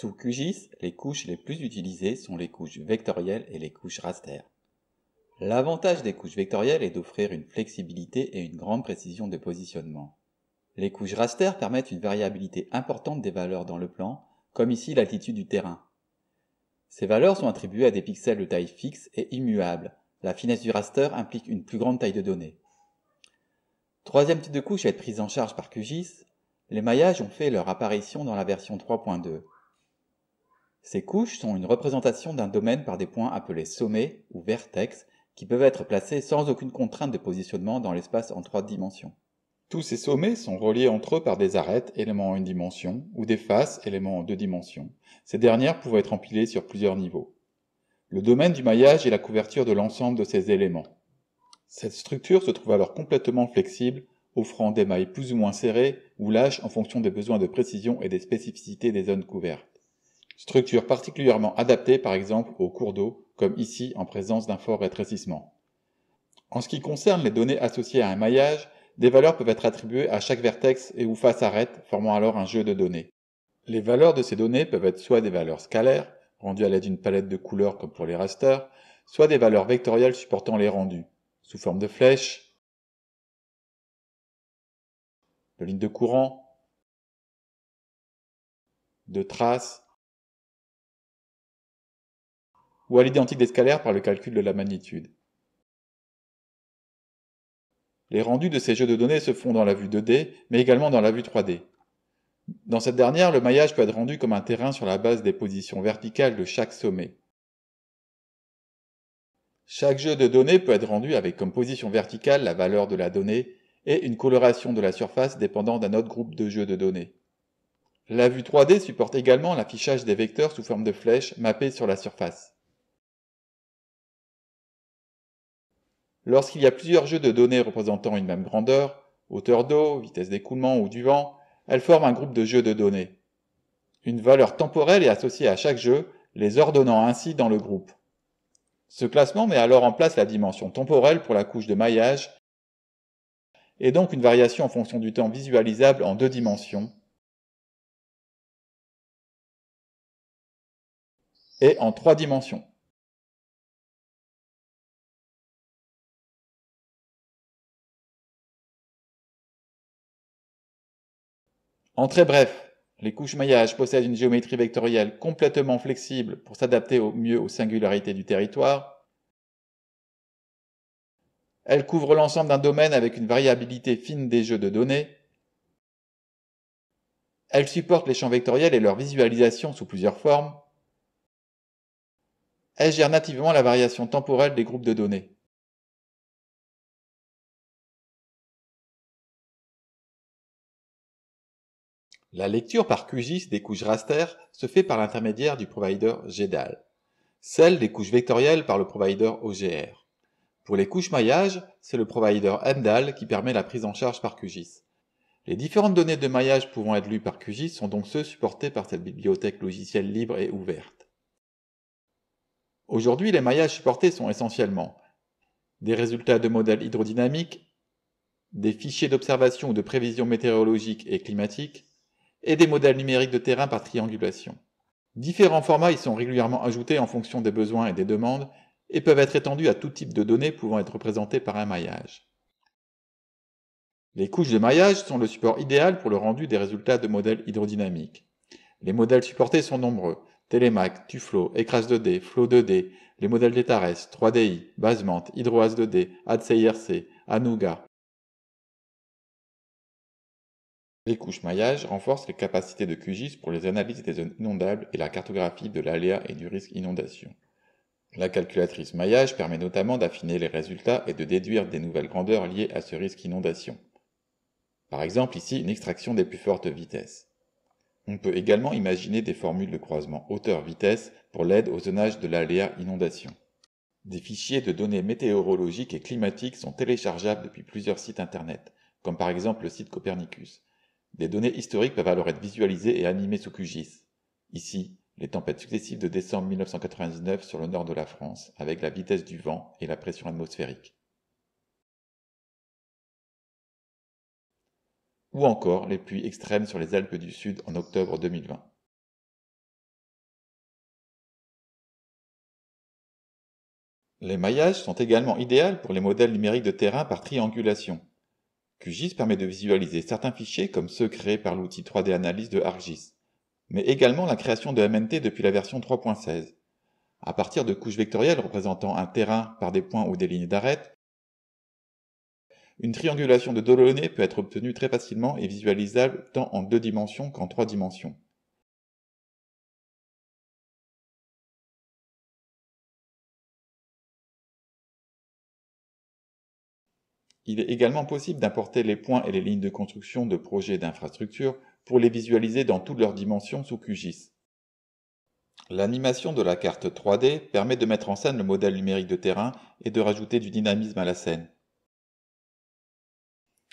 Sous QGIS, les couches les plus utilisées sont les couches vectorielles et les couches raster. L'avantage des couches vectorielles est d'offrir une flexibilité et une grande précision de positionnement. Les couches raster permettent une variabilité importante des valeurs dans le plan, comme ici l'altitude du terrain. Ces valeurs sont attribuées à des pixels de taille fixe et immuable. La finesse du raster implique une plus grande taille de données. Troisième type de couche à être prise en charge par QGIS, les maillages ont fait leur apparition dans la version 3.2. Ces couches sont une représentation d'un domaine par des points appelés sommets ou vertex qui peuvent être placés sans aucune contrainte de positionnement dans l'espace en trois dimensions. Tous ces sommets sont reliés entre eux par des arêtes, éléments en une dimension, ou des faces, éléments en deux dimensions. Ces dernières peuvent être empilées sur plusieurs niveaux. Le domaine du maillage est la couverture de l'ensemble de ces éléments. Cette structure se trouve alors complètement flexible, offrant des mailles plus ou moins serrées ou lâches en fonction des besoins de précision et des spécificités des zones couvertes structure particulièrement adaptée par exemple au cours d'eau, comme ici en présence d'un fort rétrécissement. En ce qui concerne les données associées à un maillage, des valeurs peuvent être attribuées à chaque vertex et ou face arête, formant alors un jeu de données. Les valeurs de ces données peuvent être soit des valeurs scalaires, rendues à l'aide d'une palette de couleurs comme pour les rasters, soit des valeurs vectorielles supportant les rendus, sous forme de flèches, de lignes de courant, de traces, ou à l'identique des scalaires par le calcul de la magnitude. Les rendus de ces jeux de données se font dans la vue 2D, mais également dans la vue 3D. Dans cette dernière, le maillage peut être rendu comme un terrain sur la base des positions verticales de chaque sommet. Chaque jeu de données peut être rendu avec comme position verticale la valeur de la donnée et une coloration de la surface dépendant d'un autre groupe de jeux de données. La vue 3D supporte également l'affichage des vecteurs sous forme de flèches mappées sur la surface. Lorsqu'il y a plusieurs jeux de données représentant une même grandeur, hauteur d'eau, vitesse d'écoulement ou du vent, elles forment un groupe de jeux de données. Une valeur temporelle est associée à chaque jeu, les ordonnant ainsi dans le groupe. Ce classement met alors en place la dimension temporelle pour la couche de maillage, et donc une variation en fonction du temps visualisable en deux dimensions, et en trois dimensions. En très bref, les couches maillages possèdent une géométrie vectorielle complètement flexible pour s'adapter au mieux aux singularités du territoire. Elles couvrent l'ensemble d'un domaine avec une variabilité fine des jeux de données. Elles supportent les champs vectoriels et leur visualisation sous plusieurs formes. Elles gèrent nativement la variation temporelle des groupes de données. La lecture par QGIS des couches raster se fait par l'intermédiaire du provider GDAL, celle des couches vectorielles par le provider OGR. Pour les couches maillage, c'est le provider MDAL qui permet la prise en charge par QGIS. Les différentes données de maillage pouvant être lues par QGIS sont donc ceux supportés par cette bibliothèque logicielle libre et ouverte. Aujourd'hui, les maillages supportés sont essentiellement des résultats de modèles hydrodynamiques, des fichiers d'observation ou de prévision météorologique et climatique, et des modèles numériques de terrain par triangulation. Différents formats y sont régulièrement ajoutés en fonction des besoins et des demandes et peuvent être étendus à tout type de données pouvant être représentées par un maillage. Les couches de maillage sont le support idéal pour le rendu des résultats de modèles hydrodynamiques. Les modèles supportés sont nombreux. Telemac, Tuflo, Ecras 2D, Flow 2D, les modèles d'Etares, 3DI, Basement, HydroAS 2D, AdCIRC, Anuga, Les couches maillage renforcent les capacités de QGIS pour les analyses des zones inondables et la cartographie de l'aléa et du risque inondation. La calculatrice maillage permet notamment d'affiner les résultats et de déduire des nouvelles grandeurs liées à ce risque inondation. Par exemple ici une extraction des plus fortes vitesses. On peut également imaginer des formules de croisement hauteur-vitesse pour l'aide au zonage de l'aléa inondation. Des fichiers de données météorologiques et climatiques sont téléchargeables depuis plusieurs sites internet, comme par exemple le site Copernicus. Des données historiques peuvent alors être visualisées et animées sous QGIS. Ici, les tempêtes successives de décembre 1999 sur le nord de la France, avec la vitesse du vent et la pression atmosphérique. Ou encore les pluies extrêmes sur les Alpes du Sud en octobre 2020. Les maillages sont également idéaux pour les modèles numériques de terrain par triangulation. QGIS permet de visualiser certains fichiers comme ceux créés par l'outil 3D Analyse de Argis, mais également la création de MNT depuis la version 3.16. À partir de couches vectorielles représentant un terrain par des points ou des lignes d'arête, une triangulation de données peut être obtenue très facilement et visualisable tant en deux dimensions qu'en trois dimensions. Il est également possible d'importer les points et les lignes de construction de projets d'infrastructures pour les visualiser dans toutes leurs dimensions sous QGIS. L'animation de la carte 3D permet de mettre en scène le modèle numérique de terrain et de rajouter du dynamisme à la scène.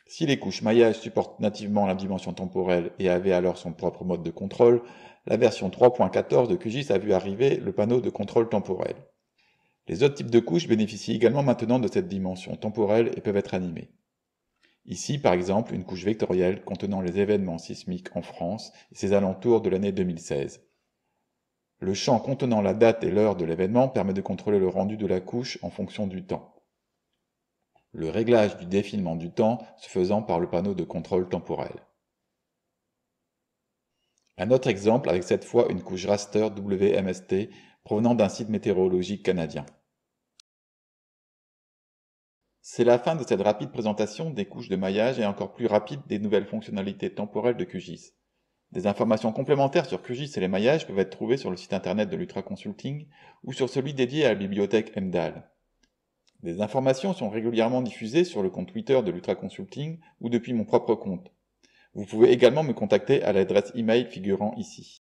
Si les couches maillage supportent nativement la dimension temporelle et avaient alors son propre mode de contrôle, la version 3.14 de QGIS a vu arriver le panneau de contrôle temporel. Les autres types de couches bénéficient également maintenant de cette dimension temporelle et peuvent être animées. Ici, par exemple, une couche vectorielle contenant les événements sismiques en France et ses alentours de l'année 2016. Le champ contenant la date et l'heure de l'événement permet de contrôler le rendu de la couche en fonction du temps. Le réglage du défilement du temps se faisant par le panneau de contrôle temporel. Un autre exemple avec cette fois une couche raster WMST provenant d'un site météorologique canadien. C'est la fin de cette rapide présentation des couches de maillage et encore plus rapide des nouvelles fonctionnalités temporelles de QGIS. Des informations complémentaires sur QGIS et les maillages peuvent être trouvées sur le site internet de l'Ultra Consulting ou sur celui dédié à la bibliothèque MDAL. Des informations sont régulièrement diffusées sur le compte Twitter de l'Ultra Consulting ou depuis mon propre compte. Vous pouvez également me contacter à l'adresse email figurant ici.